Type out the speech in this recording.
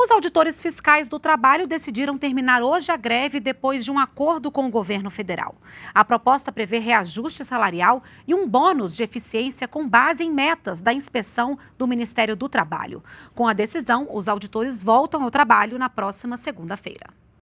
Os auditores fiscais do trabalho decidiram terminar hoje a greve depois de um acordo com o governo federal. A proposta prevê reajuste salarial e um bônus de eficiência com base em metas da inspeção do Ministério do Trabalho. Com a decisão, os auditores voltam ao trabalho na próxima segunda-feira.